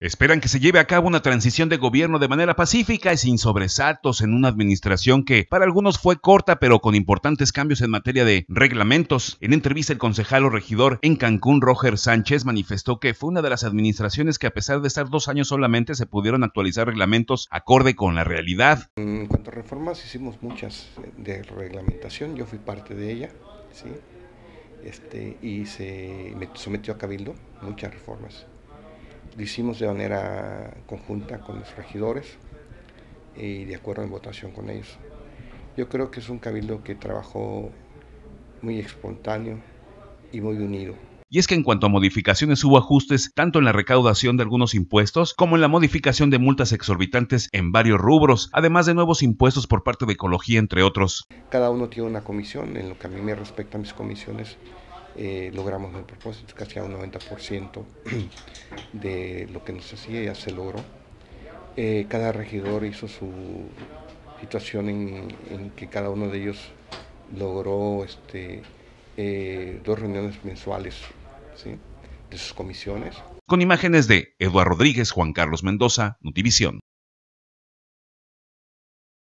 Esperan que se lleve a cabo una transición de gobierno de manera pacífica y sin sobresaltos en una administración que para algunos fue corta pero con importantes cambios en materia de reglamentos. En entrevista el concejal o regidor en Cancún, Roger Sánchez, manifestó que fue una de las administraciones que a pesar de estar dos años solamente se pudieron actualizar reglamentos acorde con la realidad. En cuanto a reformas hicimos muchas de reglamentación, yo fui parte de ella, este, y se sometió a cabildo muchas reformas. Lo hicimos de manera conjunta con los regidores y de acuerdo en votación con ellos. Yo creo que es un cabildo que trabajó muy espontáneo y muy unido. Y es que en cuanto a modificaciones hubo ajustes tanto en la recaudación de algunos impuestos como en la modificación de multas exorbitantes en varios rubros, además de nuevos impuestos por parte de Ecología, entre otros. Cada uno tiene una comisión, en lo que a mí me respecta a mis comisiones, eh, logramos el propósito, casi a un 90% de lo que nos hacía ya se logró. Eh, cada regidor hizo su situación en, que cada uno de ellos logró este, eh, dos reuniones mensuales de sus comisiones. Con imágenes de Eduardo Rodríguez, Juan Carlos Mendoza, Notivisión.